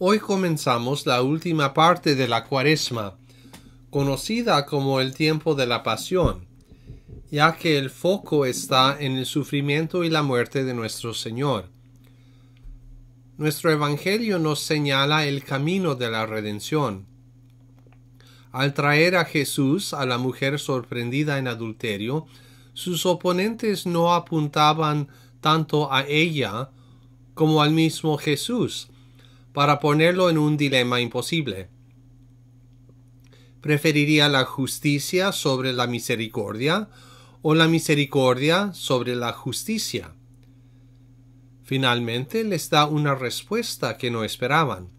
Hoy comenzamos la última parte de la cuaresma, conocida como el tiempo de la pasión, ya que el foco está en el sufrimiento y la muerte de nuestro Señor. Nuestro Evangelio nos señala el camino de la redención. Al traer a Jesús a la mujer sorprendida en adulterio, sus oponentes no apuntaban tanto a ella como al mismo Jesús, para ponerlo en un dilema imposible. ¿Preferiría la justicia sobre la misericordia o la misericordia sobre la justicia? Finalmente les da una respuesta que no esperaban.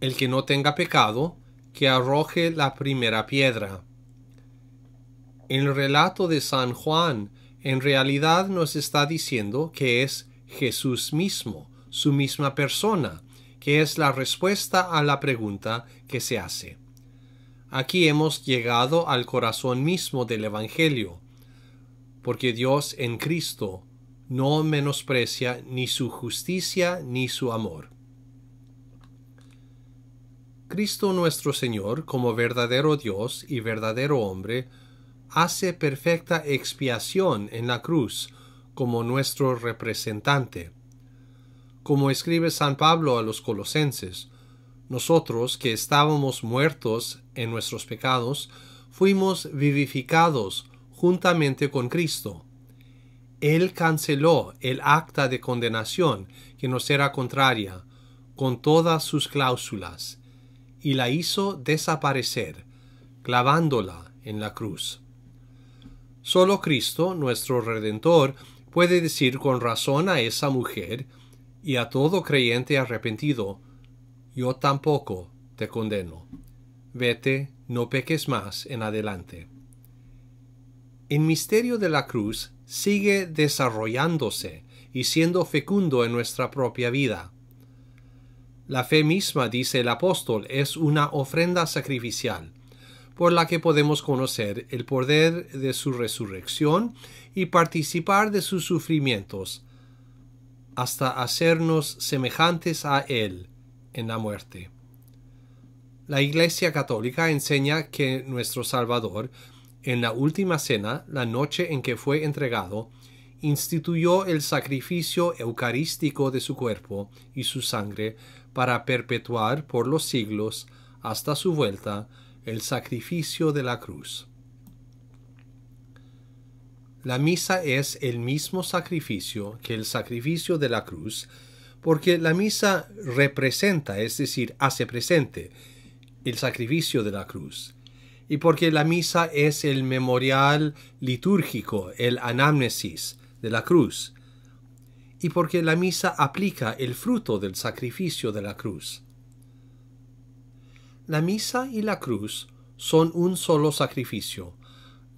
El que no tenga pecado, que arroje la primera piedra. El relato de San Juan en realidad nos está diciendo que es Jesús mismo, su misma persona, que es la respuesta a la pregunta que se hace. Aquí hemos llegado al corazón mismo del Evangelio, porque Dios en Cristo no menosprecia ni su justicia ni su amor. Cristo nuestro Señor, como verdadero Dios y verdadero hombre, hace perfecta expiación en la cruz como nuestro representante como escribe San Pablo a los colosenses, nosotros que estábamos muertos en nuestros pecados, fuimos vivificados juntamente con Cristo. Él canceló el acta de condenación que nos era contraria, con todas sus cláusulas, y la hizo desaparecer, clavándola en la cruz. Solo Cristo, nuestro Redentor, puede decir con razón a esa mujer, y a todo creyente arrepentido, yo tampoco te condeno. Vete, no peques más en adelante. El misterio de la cruz sigue desarrollándose y siendo fecundo en nuestra propia vida. La fe misma, dice el apóstol, es una ofrenda sacrificial, por la que podemos conocer el poder de su resurrección y participar de sus sufrimientos, hasta hacernos semejantes a Él en la muerte. La Iglesia Católica enseña que nuestro Salvador, en la última cena, la noche en que fue entregado, instituyó el sacrificio eucarístico de su cuerpo y su sangre para perpetuar por los siglos, hasta su vuelta, el sacrificio de la cruz. La misa es el mismo sacrificio que el sacrificio de la cruz, porque la misa representa, es decir, hace presente el sacrificio de la cruz, y porque la misa es el memorial litúrgico, el anamnesis de la cruz, y porque la misa aplica el fruto del sacrificio de la cruz. La misa y la cruz son un solo sacrificio,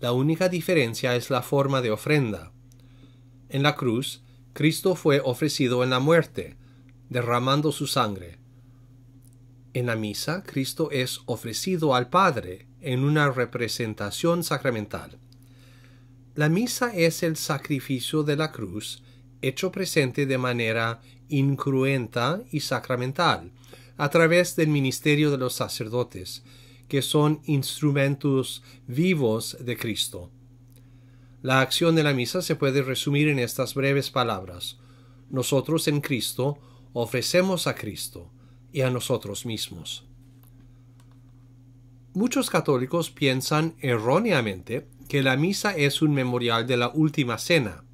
la única diferencia es la forma de ofrenda. En la cruz, Cristo fue ofrecido en la muerte, derramando su sangre. En la misa, Cristo es ofrecido al Padre en una representación sacramental. La misa es el sacrificio de la cruz hecho presente de manera incruenta y sacramental a través del ministerio de los sacerdotes, que son instrumentos vivos de Cristo. La acción de la misa se puede resumir en estas breves palabras. Nosotros en Cristo ofrecemos a Cristo y a nosotros mismos. Muchos católicos piensan erróneamente que la misa es un memorial de la última cena.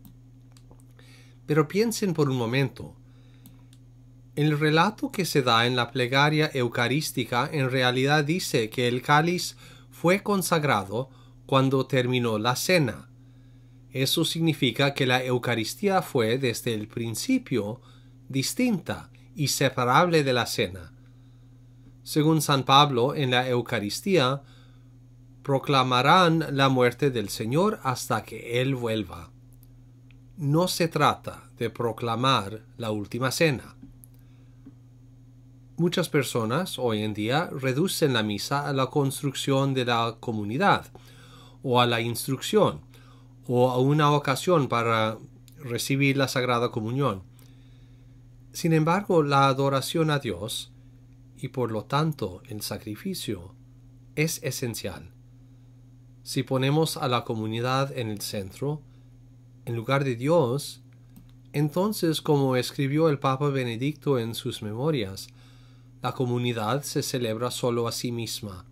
Pero piensen por un momento, el relato que se da en la plegaria eucarística en realidad dice que el cáliz fue consagrado cuando terminó la cena. Eso significa que la Eucaristía fue desde el principio distinta y separable de la cena. Según San Pablo, en la Eucaristía, proclamarán la muerte del Señor hasta que Él vuelva. No se trata de proclamar la última cena. Muchas personas hoy en día reducen la misa a la construcción de la comunidad, o a la instrucción, o a una ocasión para recibir la Sagrada Comunión. Sin embargo, la adoración a Dios, y por lo tanto el sacrificio, es esencial. Si ponemos a la comunidad en el centro, en lugar de Dios, entonces, como escribió el Papa Benedicto en sus memorias, la comunidad se celebra solo a sí misma,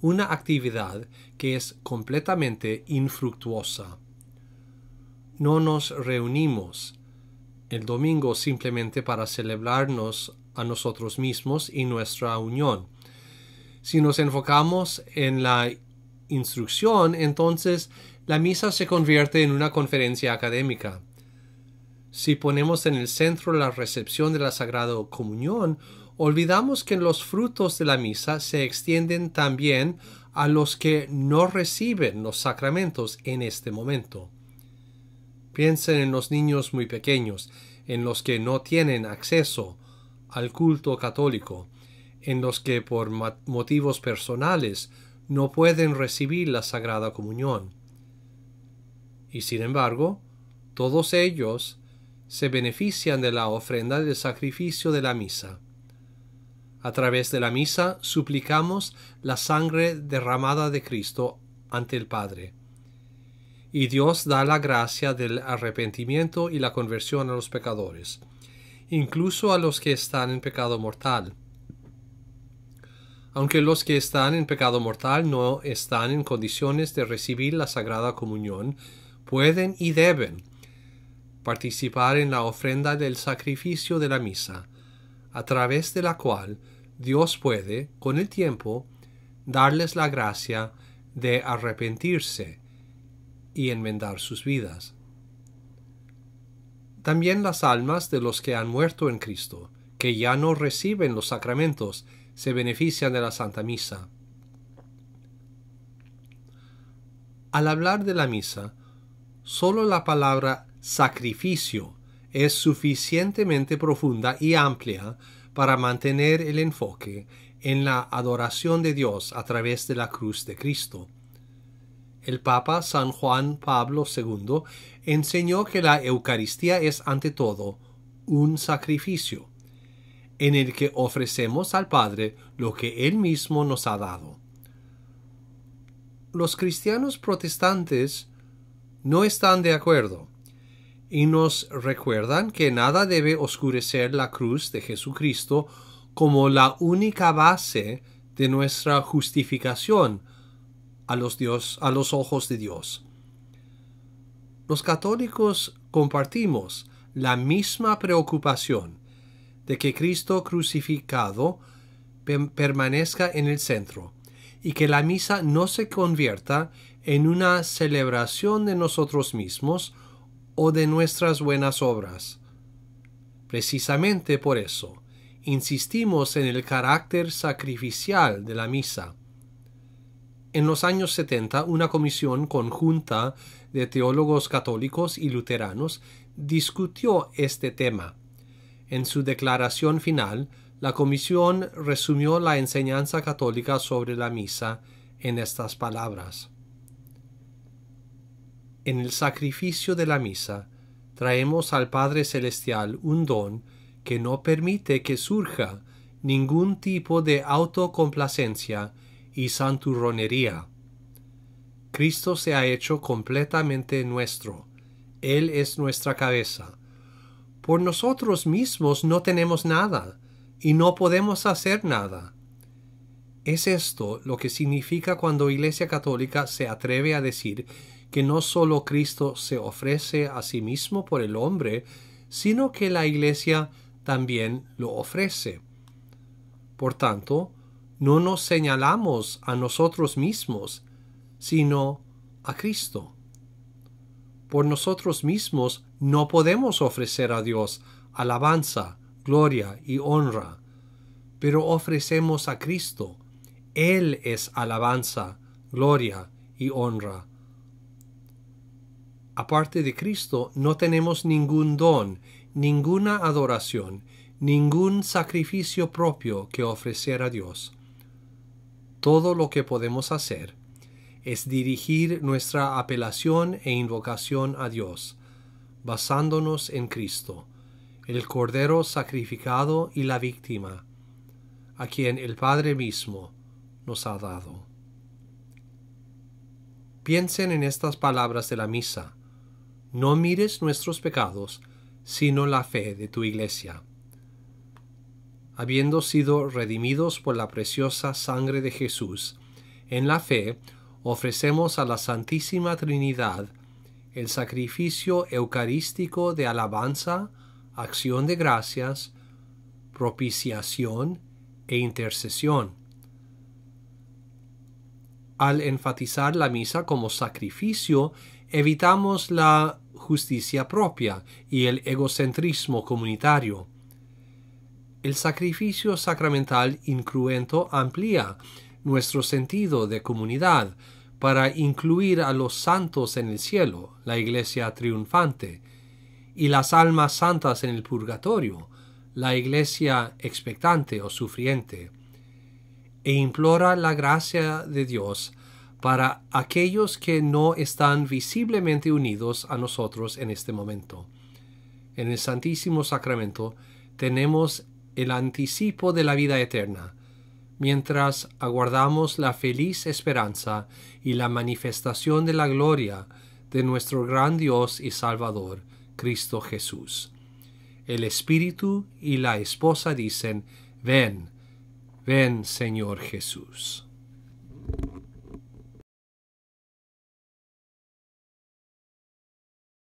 una actividad que es completamente infructuosa. No nos reunimos el domingo simplemente para celebrarnos a nosotros mismos y nuestra unión. Si nos enfocamos en la instrucción, entonces la misa se convierte en una conferencia académica. Si ponemos en el centro la recepción de la Sagrada Comunión, olvidamos que los frutos de la misa se extienden también a los que no reciben los sacramentos en este momento. Piensen en los niños muy pequeños, en los que no tienen acceso al culto católico, en los que por motivos personales no pueden recibir la Sagrada Comunión. Y sin embargo, todos ellos se benefician de la ofrenda del sacrificio de la misa. A través de la misa suplicamos la sangre derramada de Cristo ante el Padre. Y Dios da la gracia del arrepentimiento y la conversión a los pecadores, incluso a los que están en pecado mortal. Aunque los que están en pecado mortal no están en condiciones de recibir la Sagrada Comunión, pueden y deben participar en la ofrenda del sacrificio de la misa, a través de la cual Dios puede, con el tiempo, darles la gracia de arrepentirse y enmendar sus vidas. También las almas de los que han muerto en Cristo, que ya no reciben los sacramentos, se benefician de la Santa Misa. Al hablar de la misa, solo la palabra sacrificio es suficientemente profunda y amplia para mantener el enfoque en la adoración de Dios a través de la cruz de Cristo. El Papa San Juan Pablo II enseñó que la Eucaristía es ante todo un sacrificio, en el que ofrecemos al Padre lo que Él mismo nos ha dado. Los cristianos protestantes no están de acuerdo y nos recuerdan que nada debe oscurecer la cruz de Jesucristo como la única base de nuestra justificación a los, Dios, a los ojos de Dios. Los católicos compartimos la misma preocupación de que Cristo crucificado permanezca en el centro y que la misa no se convierta en una celebración de nosotros mismos o de nuestras buenas obras. Precisamente por eso, insistimos en el carácter sacrificial de la misa. En los años 70, una comisión conjunta de teólogos católicos y luteranos discutió este tema. En su declaración final, la comisión resumió la enseñanza católica sobre la misa en estas palabras. En el sacrificio de la misa traemos al Padre Celestial un don que no permite que surja ningún tipo de autocomplacencia y santurronería. Cristo se ha hecho completamente nuestro. Él es nuestra cabeza. Por nosotros mismos no tenemos nada y no podemos hacer nada. Es esto lo que significa cuando Iglesia Católica se atreve a decir que no solo Cristo se ofrece a sí mismo por el hombre, sino que la Iglesia también lo ofrece. Por tanto, no nos señalamos a nosotros mismos, sino a Cristo. Por nosotros mismos no podemos ofrecer a Dios alabanza, gloria y honra, pero ofrecemos a Cristo, él es alabanza, gloria y honra. Aparte de Cristo no tenemos ningún don, ninguna adoración, ningún sacrificio propio que ofrecer a Dios. Todo lo que podemos hacer es dirigir nuestra apelación e invocación a Dios, basándonos en Cristo, el Cordero sacrificado y la víctima, a quien el Padre mismo, nos ha dado. Piensen en estas palabras de la misa. No mires nuestros pecados, sino la fe de tu iglesia. Habiendo sido redimidos por la preciosa sangre de Jesús, en la fe ofrecemos a la Santísima Trinidad el sacrificio eucarístico de alabanza, acción de gracias, propiciación e intercesión al enfatizar la misa como sacrificio, evitamos la justicia propia y el egocentrismo comunitario. El sacrificio sacramental incruento amplía nuestro sentido de comunidad para incluir a los santos en el cielo, la iglesia triunfante, y las almas santas en el purgatorio, la iglesia expectante o sufriente e implora la gracia de Dios para aquellos que no están visiblemente unidos a nosotros en este momento. En el Santísimo Sacramento tenemos el anticipo de la vida eterna, mientras aguardamos la feliz esperanza y la manifestación de la gloria de nuestro gran Dios y Salvador, Cristo Jesús. El Espíritu y la Esposa dicen, ven, Ven, Señor Jesús.